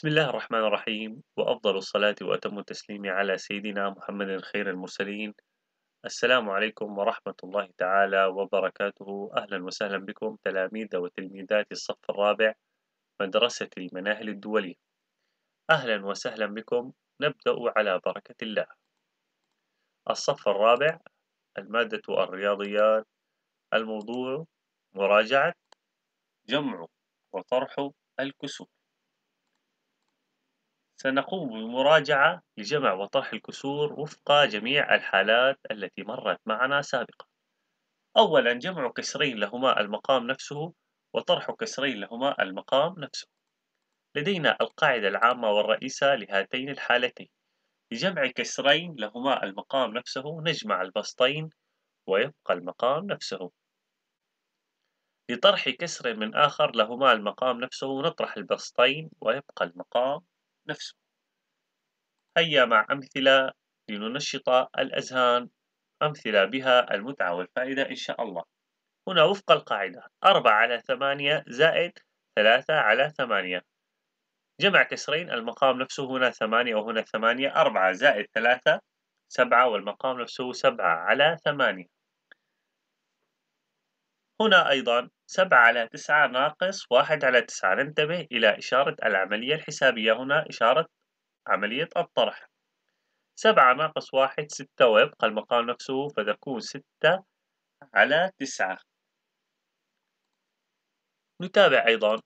بسم الله الرحمن الرحيم وأفضل الصلاة وأتم التسليم على سيدنا محمد خير المرسلين السلام عليكم ورحمة الله تعالى وبركاته أهلا وسهلا بكم تلاميذ وتلميذات الصف الرابع مدرسة المناهل الدولية أهلا وسهلا بكم نبدأ على بركة الله الصف الرابع المادة الرياضيات الموضوع مراجعة جمع وطرح الكسور سنقوم بمراجعة لجمع وطرح الكسور وفق جميع الحالات التي مرت معنا سابقا أولا جمع كسرين لهما المقام نفسه وطرح كسرين لهما المقام نفسه لدينا القاعدة العامة والرئيسة لهاتين الحالتين لجمع كسرين لهما المقام نفسه نجمع البسطين ويبقى المقام نفسه لطرح كسر من آخر لهما المقام نفسه نطرح البسطين ويبقى المقام نفسه هيا مع أمثلة لننشط الأذهان أمثلة بها المتعة والفائدة إن شاء الله هنا وفق القاعدة 4 على 8 زائد 3 على 8 جمع كسرين المقام نفسه هنا 8 وهنا 8 4 زائد 3 7 والمقام نفسه 7 على 8 هنا أيضا 7 على 9 ناقص 1 على 9 ننتبه إلى إشارة العملية الحسابية هنا إشارة عملية الطرح 7 ناقص 1 6 ويبقى المقال نفسه فتكون 6 على 9 نتابع أيضا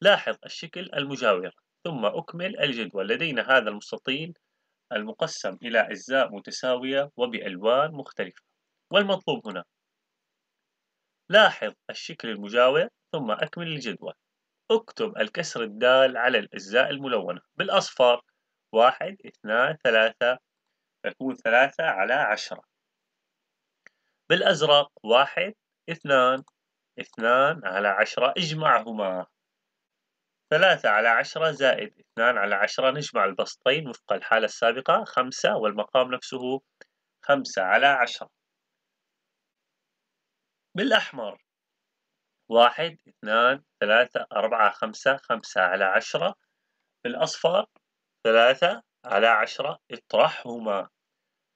لاحظ الشكل المجاور ثم أكمل الجدول لدينا هذا المستطيل المقسم إلى أجزاء متساوية وبألوان مختلفة والمطلوب هنا لاحظ الشكل المجاور ثم أكمل الجدول اكتب الكسر الدال على الأجزاء الملونة بالأصفر واحد اثنان ثلاثة تكون ثلاثة على عشرة بالأزرق واحد اثنان اثنان على عشرة اجمعهما ثلاثة على عشرة زائد اثنان على عشرة نجمع البسطين وفق الحالة السابقة خمسة والمقام نفسه خمسة على عشرة بالأحمر واحد اثنان ثلاثة أربعة خمسة خمسة على عشرة بالأصفر ثلاثة على عشرة اطرحهما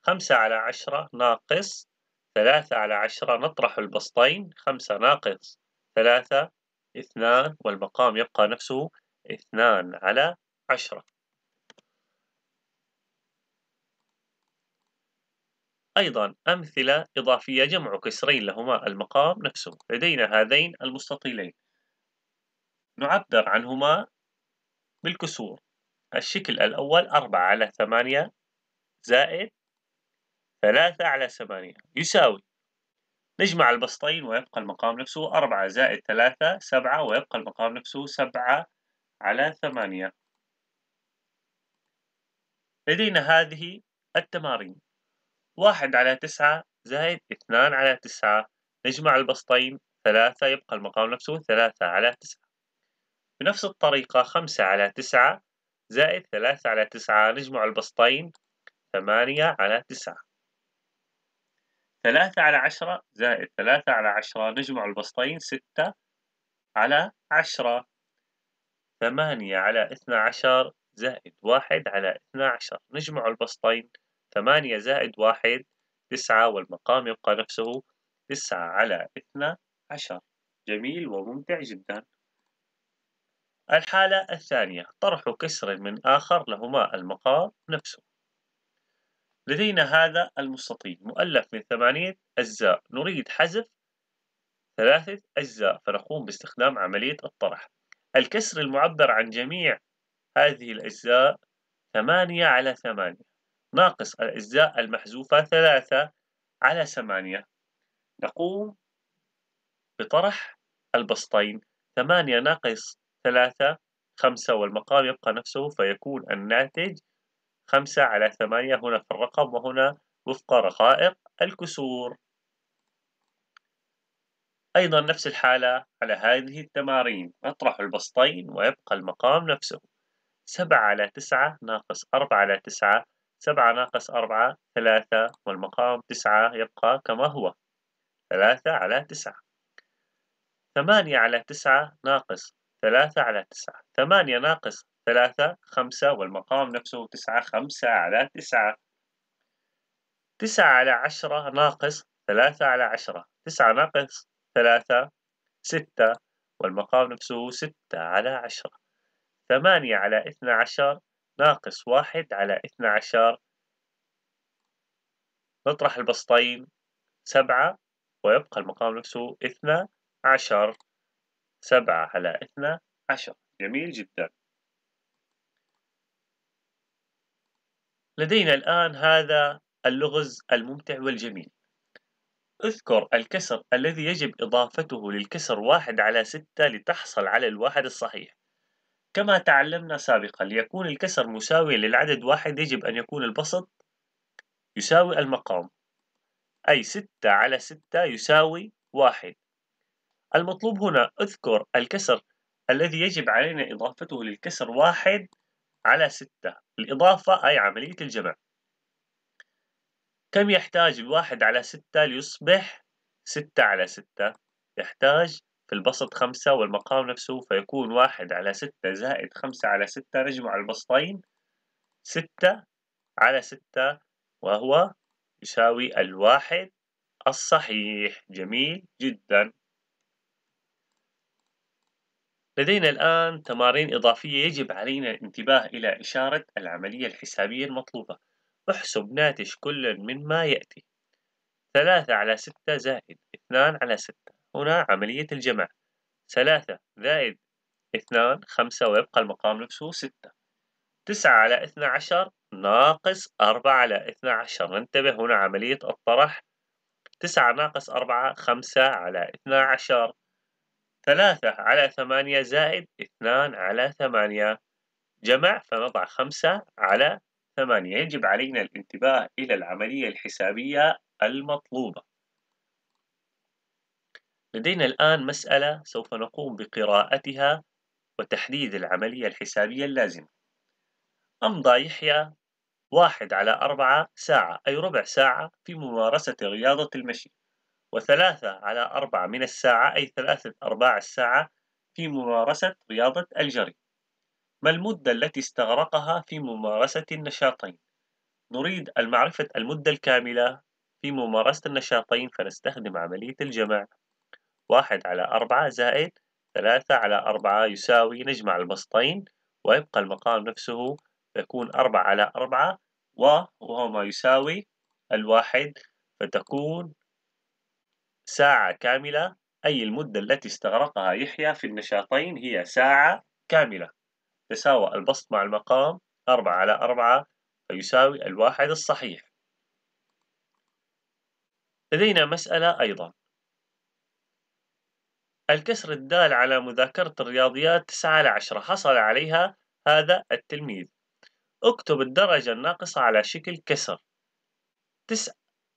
خمسة على عشرة ناقص ثلاثة على عشرة نطرح البسطين خمسة ناقص ثلاثة اثنان والمقام يبقى نفسه اثنان على عشرة أيضا أمثلة إضافية جمع كسرين لهما المقام نفسه لدينا هذين المستطيلين نعبر عنهما بالكسور الشكل الأول أربعة على ثمانية زائد ثلاثة على ثمانية يساوي نجمع البسطين ويبقى المقام نفسه أربعة زائد ثلاثة سبعة ويبقى المقام نفسه سبعة على ثمانية لدينا هذه التمارين واحد على تسعة زائد اثنان على تسعة نجمع البسطين ثلاثة يبقى المقام نفسه ثلاثة على تسعة بنفس الطريقة خمسة على تسعة زائد ثلاثة على تسعة نجمع البسطين ثمانية على تسعة ثلاثة على عشرة زائد ثلاثة على عشرة نجمع البسطين ستة على عشرة ثمانية على اثنى عشر زائد واحد على اثنى عشر نجمع البسطين ثمانية زائد واحد تسعة والمقام يبقى نفسه تسعة على اثنى عشر جميل وممتع جدا الحالة الثانية طرح كسر من آخر لهما المقام نفسه لدينا هذا المستطيل مؤلف من ثمانية أجزاء نريد حذف ثلاثة أجزاء فنقوم باستخدام عملية الطرح الكسر المعبر عن جميع هذه الأجزاء ثمانية على ثمانية ناقص الأجزاء المحذوفة ثلاثة على ثمانية نقوم بطرح البسطين ثمانية ناقص ثلاثة خمسة والمقام يبقى نفسه فيكون الناتج خمسة على ثمانية هنا في الرقم وهنا وفق رقائق الكسور أيضا نفس الحالة على هذه التمارين نطرح البسطين ويبقى المقام نفسه سبعة على تسعة ناقص أربعة على تسعة سبعة ناقص أربعة ثلاثة والمقام تسعة يبقى كما هو ثلاثة على تسعة ثمانية على تسعة ناقص ثلاثة على تسعة ثمانية ناقص ثلاثة خمسة والمقام نفسه تسعة خمسة على تسعة تسعة على عشرة ناقص ثلاثة على عشرة تسعة ناقص ثلاثة ستة والمقام نفسه ستة على عشرة ثمانية على اثنى عشر ناقص واحد على اثنى عشر نطرح البسطين سبعة ويبقى المقام نفسه اثنى عشر سبعة على اثنى عشر جميل جدا لدينا الآن هذا اللغز الممتع والجميل اذكر الكسر الذي يجب إضافته للكسر واحد على ستة لتحصل على الواحد الصحيح كما تعلمنا سابقا ليكون الكسر مساويا للعدد واحد يجب أن يكون البسط يساوي المقام أي ستة على ستة يساوي واحد المطلوب هنا اذكر الكسر الذي يجب علينا إضافته للكسر واحد على ستة الإضافة أي عملية الجمع كم يحتاج الواحد على ستة ليصبح ستة على ستة؟ يحتاج في البسط خمسة والمقام نفسه فيكون واحد على ستة زائد خمسة على ستة نجمع البسطين ستة على ستة وهو يساوي الواحد الصحيح جميل جدا لدينا الآن تمارين إضافية يجب علينا الانتباه إلى إشارة العملية الحسابية المطلوبة احسب ناتج كل مما يأتي ثلاثة على ستة زائد اثنان على ستة هنا عملية الجمع ثلاثة زائد اثنان خمسة ويبقى المقام نفسه ستة تسعة على اثنى عشر ناقص أربعة على اثنى عشر ننتبه هنا عملية الطرح تسعة ناقص أربعة خمسة على اثنى عشر ثلاثة على ثمانية زائد اثنان على ثمانية جمع فنضع خمسة على ثمانية يجب علينا الانتباه إلى العملية الحسابية المطلوبة لدينا الآن مسألة سوف نقوم بقراءتها وتحديد العملية الحسابية اللازمة أمضى يحيى واحد على أربعة ساعة أي ربع ساعة في ممارسة رياضة المشي وثلاثة على أربعة من الساعة أي ثلاثة أرباع الساعة في ممارسة رياضة الجري ما المدة التي استغرقها في ممارسة النشاطين؟ نريد المعرفة المدة الكاملة في ممارسة النشاطين فنستخدم عملية الجمع واحد على أربعة زائد ثلاثة على أربعة يساوي نجمع البسطين ويبقى المقام نفسه يكون أربعة على أربعة وهو ما يساوي الواحد فتكون ساعة كاملة أي المدة التي استغرقها يحيى في النشاطين هي ساعة كاملة تساوى البسط مع المقام أربعة على أربعة فيساوي الواحد الصحيح لدينا مسألة أيضا الكسر الدال على مذاكرة الرياضيات 9 على 10 حصل عليها هذا التلميذ اكتب الدرجة الناقصة على شكل كسر تس...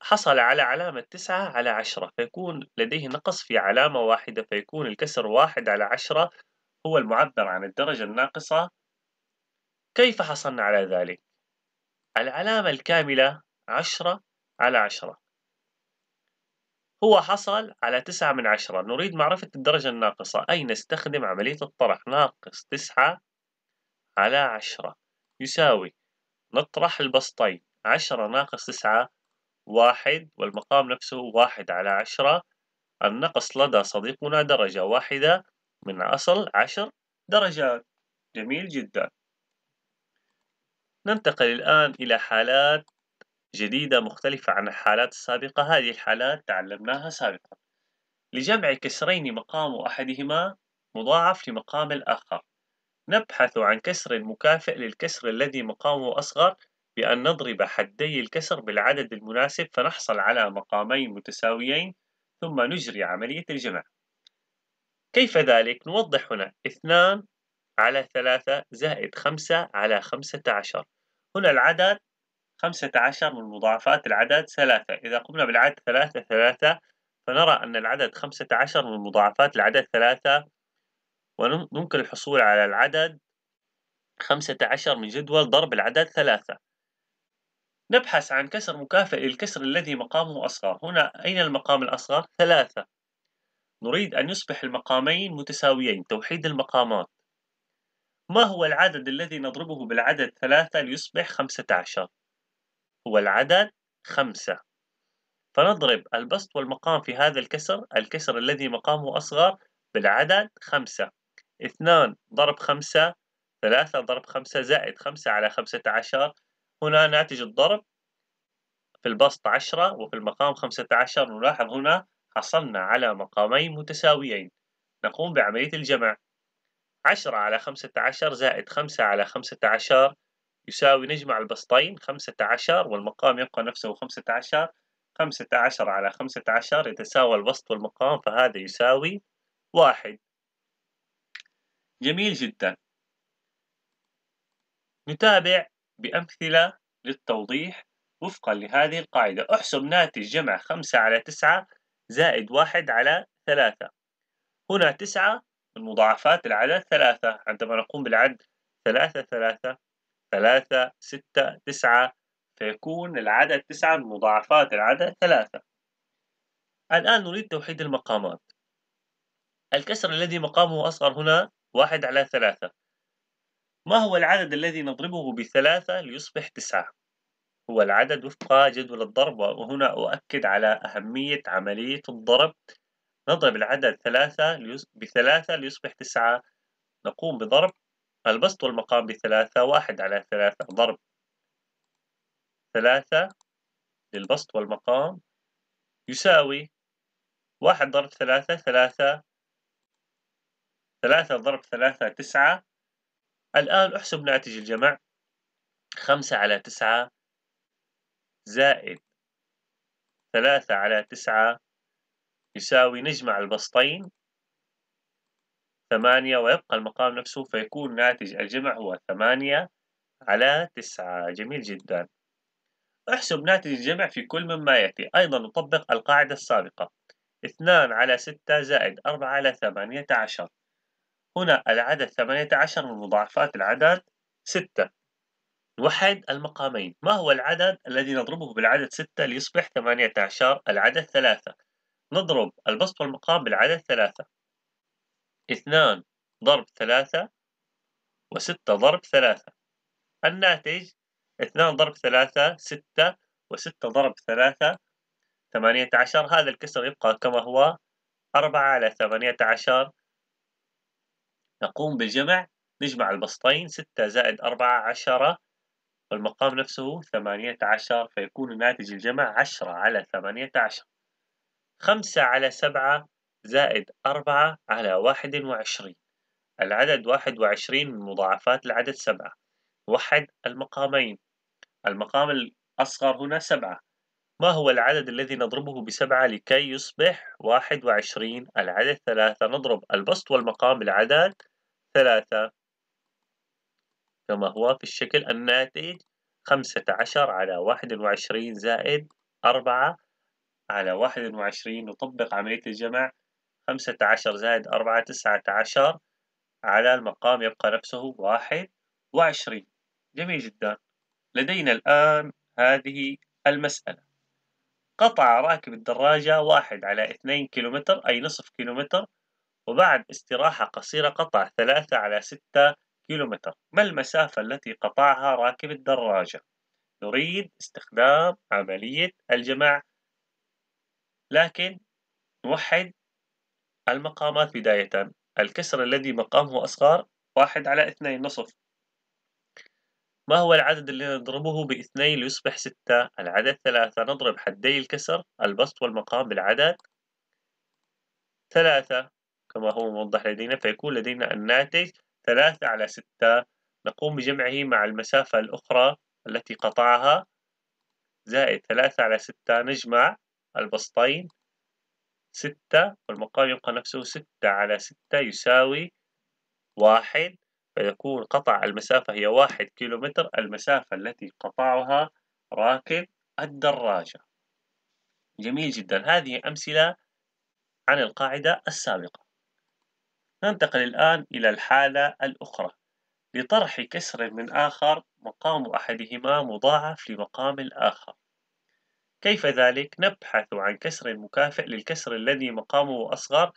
حصل على علامة 9 على 10 فيكون لديه نقص في علامة واحدة فيكون الكسر 1 على 10 هو المعبر عن الدرجة الناقصة كيف حصلنا على ذلك؟ العلامة الكاملة 10 على 10 هو حصل على تسعة من عشرة نريد معرفة الدرجة الناقصة أي نستخدم عملية الطرح ناقص تسعة على عشرة يساوي نطرح البسطين عشرة ناقص تسعة واحد والمقام نفسه واحد على عشرة النقص لدى صديقنا درجة واحدة من أصل عشر درجات جميل جدا ننتقل الآن إلى حالات جديدة مختلفة عن الحالات السابقة هذه الحالات تعلمناها سابقا لجمع كسرين مقام أحدهما مضاعف لمقام الآخر نبحث عن كسر مكافئ للكسر الذي مقامه أصغر بأن نضرب حدي الكسر بالعدد المناسب فنحصل على مقامين متساويين ثم نجري عملية الجمع كيف ذلك؟ نوضح هنا اثنان على ثلاثة زائد خمسة على خمسة عشر هنا العدد خمسة عشر من مضاعفات العدد ثلاثة إذا قمنا بالعد ثلاثة ثلاثة فنرى أن العدد خمسة عشر من مضاعفات العدد ثلاثة ويمكن الحصول على العدد خمسة عشر من جدول ضرب العدد ثلاثة نبحث عن كسر مكافئ للكسر الذي مقامه أصغر هنا أين المقام الأصغر؟ ثلاثة نريد أن يصبح المقامين متساويين توحيد المقامات ما هو العدد الذي نضربه بالعدد ثلاثة ليصبح خمسة عشر؟ والعدد خمسة فنضرب البسط والمقام في هذا الكسر الكسر الذي مقامه أصغر بالعدد خمسة اثنان ضرب خمسة ثلاثة ضرب خمسة زائد خمسة على خمسة عشر هنا ناتج الضرب في البسط عشرة وفي المقام خمسة عشر نلاحظ هنا حصلنا على مقامين متساويين نقوم بعملية الجمع عشرة على خمسة عشر زائد خمسة على خمسة عشر يساوي نجمع البسطين 15 والمقام يبقى نفسه 15 15 على 15 يتساوى البسط والمقام فهذا يساوي واحد جميل جدا نتابع بأمثلة للتوضيح وفقا لهذه القاعدة احسب ناتج جمع 5 على 9 زائد 1 على 3 هنا 9 من مضاعفات العدد 3 عندما نقوم بالعد 3 3 ثلاثة ستة تسعة فيكون العدد تسعة مضاعفات العدد ثلاثة الآن نريد توحيد المقامات الكسر الذي مقامه أصغر هنا واحد على ثلاثة ما هو العدد الذي نضربه بثلاثة ليصبح تسعة؟ هو العدد وفق جدول الضرب وهنا أؤكد على أهمية عملية الضرب نضرب العدد ثلاثة بثلاثة ليصبح تسعة نقوم بضرب البسط المقام بثلاثة واحد على ثلاثة ضرب ثلاثة للبسط والمقام يساوي واحد ضرب ثلاثة ثلاثة ثلاثة ضرب ثلاثة تسعة الآن أحسب ناتج الجمع خمسة على تسعة زائد ثلاثة على تسعة يساوي نجمع البسطين ثمانية ويبقى المقام نفسه فيكون ناتج الجمع هو ثمانية على تسعة جميل جدا احسب ناتج الجمع في كل مما يأتي أيضا نطبق القاعدة السابقة اثنان على ستة زائد أربعة على ثمانية عشر هنا العدد ثمانية عشر من مضاعفات العدد ستة نوحد المقامين ما هو العدد الذي نضربه بالعدد ستة ليصبح ثمانية عشر العدد ثلاثة نضرب البسط والمقام بالعدد ثلاثة اثنان ضرب ثلاثة وستة ضرب ثلاثة الناتج اثنان ضرب ثلاثة ستة وستة ضرب ثلاثة ثمانية عشر هذا الكسر يبقى كما هو أربعة على ثمانية عشر نقوم بالجمع نجمع البسطين ستة زائد أربعة عشرة والمقام نفسه ثمانية عشر فيكون ناتج الجمع عشرة على ثمانية عشر خمسة على سبعة زائد أربعة على واحد وعشرين العدد واحد وعشرين من مضاعفات العدد سبعة وحد المقامين المقام الأصغر هنا سبعة ما هو العدد الذي نضربه بسبعة لكي يصبح واحد وعشرين العدد ثلاثة نضرب البسط والمقام بالعدد ثلاثة كما هو في الشكل الناتج خمسة عشر على واحد وعشرين زائد أربعة على واحد وعشرين نطبق عملية الجمع خمسة عشر زائد أربعة تسعة عشر على المقام يبقى نفسه واحد وعشرين جميل جدا لدينا الآن هذه المسألة قطع راكب الدراجة واحد على اثنين كيلومتر أي نصف كيلومتر وبعد استراحة قصيرة قطع ثلاثة على ستة كيلومتر ما المسافة التي قطعها راكب الدراجة؟ نريد استخدام عملية الجمع لكن نوحد المقامات بداية الكسر الذي مقامه أصغر واحد على اثنين نصف ما هو العدد اللي نضربه باثنين ليصبح ستة العدد ثلاثة نضرب حدي الكسر البسط والمقام بالعدد ثلاثة كما هو موضح لدينا فيكون لدينا الناتج ثلاثة على ستة نقوم بجمعه مع المسافة الأخرى التي قطعها زائد ثلاثة على ستة نجمع البسطين ستة والمقام يبقى نفسه ستة على ستة يساوي واحد فيكون قطع المسافة هي واحد كيلومتر المسافة التي قطعها راكب الدراجة جميل جدا هذه أمثلة عن القاعدة السابقة ننتقل الآن إلى الحالة الأخرى لطرح كسر من آخر مقام أحدهما مضاعف لمقام الآخر كيف ذلك؟ نبحث عن كسر مكافئ للكسر الذي مقامه أصغر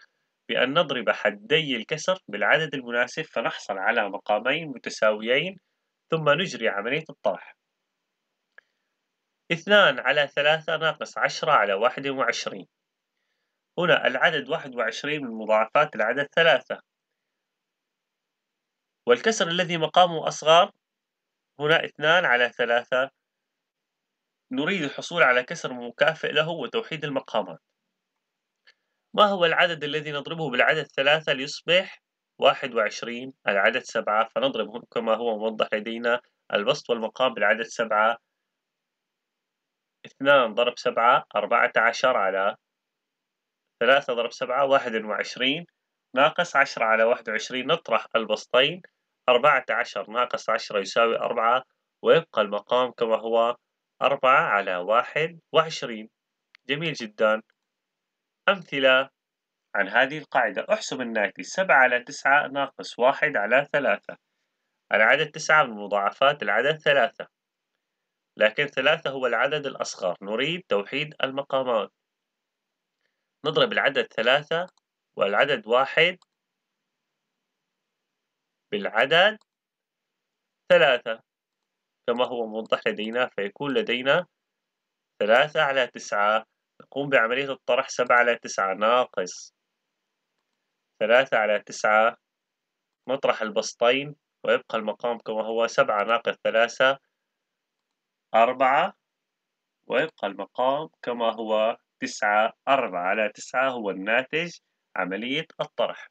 بأن نضرب حدي الكسر بالعدد المناسب فنحصل على مقامين متساويين ثم نجري عملية الطرح اثنان على ثلاثة ناقص عشرة على واحد وعشرين هنا العدد واحد وعشرين من مضاعفات العدد ثلاثة والكسر الذي مقامه أصغر هنا اثنان على ثلاثة نريد الحصول على كسر مكافئ له وتوحيد المقامات ما هو العدد الذي نضربه بالعدد ثلاثة ليصبح واحد وعشرين العدد سبعة فنضرب كما هو موضح لدينا البسط والمقام بالعدد سبعة اثنان ضرب سبعة أربعة عشر على ثلاثة ضرب سبعة واحد وعشرين ناقص عشرة على واحد وعشرين نطرح البسطين أربعة عشر ناقص عشرة يساوي أربعة ويبقى المقام كما هو أربعة على واحد وعشرين جميل جدا أمثلة عن هذه القاعدة احسب الناتج سبعة على تسعة ناقص واحد على ثلاثة العدد تسعة من مضاعفات العدد ثلاثة لكن ثلاثة هو العدد الأصغر نريد توحيد المقامات نضرب العدد ثلاثة والعدد واحد بالعدد ثلاثة كما هو موضح لدينا فيكون لدينا ثلاثة على تسعة نقوم بعملية الطرح سبعة على تسعة ناقص ثلاثة على تسعة نطرح البسطين ويبقى المقام كما هو سبعة ناقص ثلاثة أربعة ويبقى المقام كما هو تسعة أربعة على تسعة هو الناتج عملية الطرح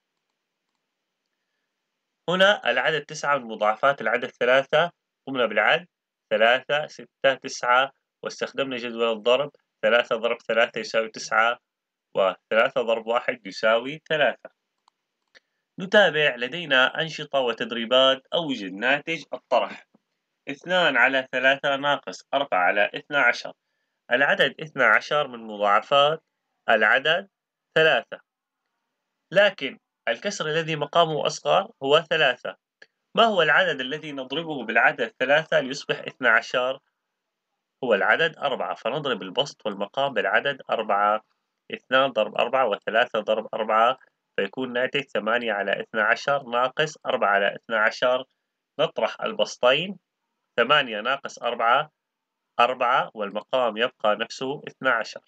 هنا العدد تسعة من مضاعفات العدد ثلاثة قمنا بالعد ثلاثة ستة تسعة واستخدمنا جدول الضرب ثلاثة ضرب ثلاثة يساوي تسعة وثلاثة ضرب واحد يساوي ثلاثة نتابع لدينا أنشطة وتدريبات أوجد ناتج الطرح اثنان على ثلاثة ناقص أربعة على اثنى عشر العدد اثنى عشر من مضاعفات العدد ثلاثة لكن الكسر الذي مقامه أصغر هو ثلاثة ما هو العدد الذي نضربه بالعدد ثلاثة ليصبح اثنى عشر؟ هو العدد أربعة فنضرب البسط والمقام بالعدد أربعة اثنان ضرب أربعة وثلاثة ضرب أربعة فيكون ناتج ثمانية على اثنى عشر ناقص أربعة على اثنى عشر نطرح البسطين ثمانية ناقص أربعة أربعة والمقام يبقى نفسه اثنى عشر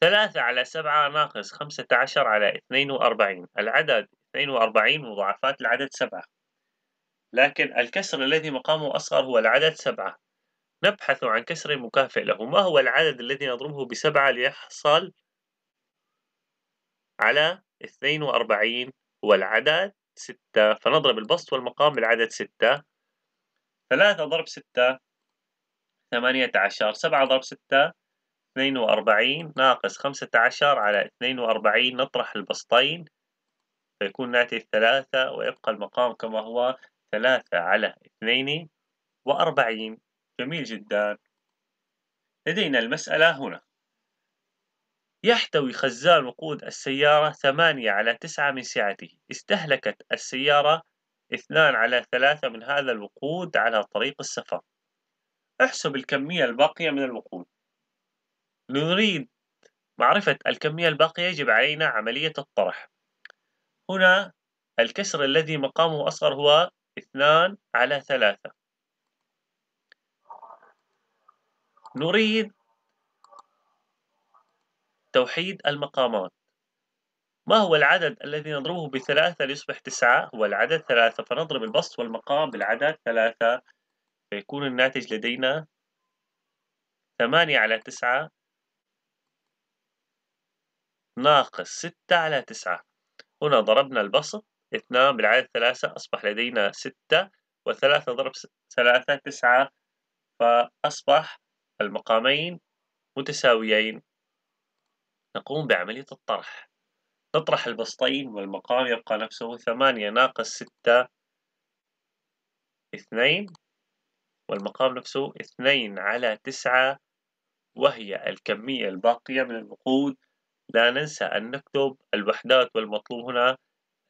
ثلاثة على سبعة ناقص خمسة عشر على اثنين وأربعين العدد 42 مضاعفات العدد سبعة لكن الكسر الذي مقامه أصغر هو العدد سبعة نبحث عن كسر مكافئ له ما هو العدد الذي نضربه بسبعة ليحصل على 42 هو العدد ستة فنضرب البسط والمقام بالعدد ستة ثلاثة ضرب ستة ثمانية عشر سبعة ضرب ستة اثنين وأربعين ناقص خمسة عشر على اثنين وأربعين نطرح البسطين فيكون ناتي الثلاثة ويبقى المقام كما هو ثلاثة على اثنين وأربعين جميل جدا لدينا المسألة هنا يحتوي خزان وقود السيارة ثمانية على تسعة من سعته استهلكت السيارة اثنان على ثلاثة من هذا الوقود على طريق السفر احسب الكمية الباقية من الوقود نريد معرفة الكمية الباقية يجب علينا عملية الطرح هنا الكسر الذي مقامه أصغر هو اثنان على ثلاثة نريد توحيد المقامات ما هو العدد الذي نضربه بثلاثة ليصبح تسعة هو العدد ثلاثة فنضرب البسط والمقام بالعدد ثلاثة فيكون الناتج لدينا ثمانية على تسعة ناقص ستة على تسعة هنا ضربنا البسط اثنان بالعدد ثلاثة أصبح لدينا ستة وثلاثة ضرب ثلاثة تسعة فأصبح المقامين متساويين نقوم بعملية الطرح نطرح البسطين والمقام يبقى نفسه ثمانية ناقص ستة اثنين والمقام نفسه اثنين على تسعة وهي الكمية الباقية من الوقود لا ننسى أن نكتب الوحدات والمطلوب هنا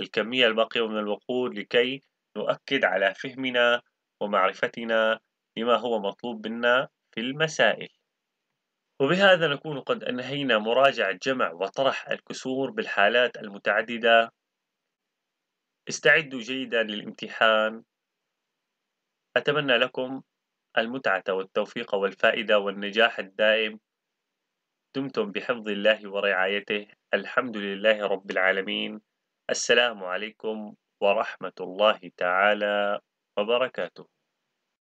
الكمية الباقية من الوقود لكي نؤكد على فهمنا ومعرفتنا لما هو مطلوب منا في المسائل وبهذا نكون قد أنهينا مراجعة جمع وطرح الكسور بالحالات المتعددة استعدوا جيدا للامتحان أتمنى لكم المتعة والتوفيق والفائدة والنجاح الدائم دمتم بحفظ الله ورعايته الحمد لله رب العالمين السلام عليكم ورحمة الله تعالى وبركاته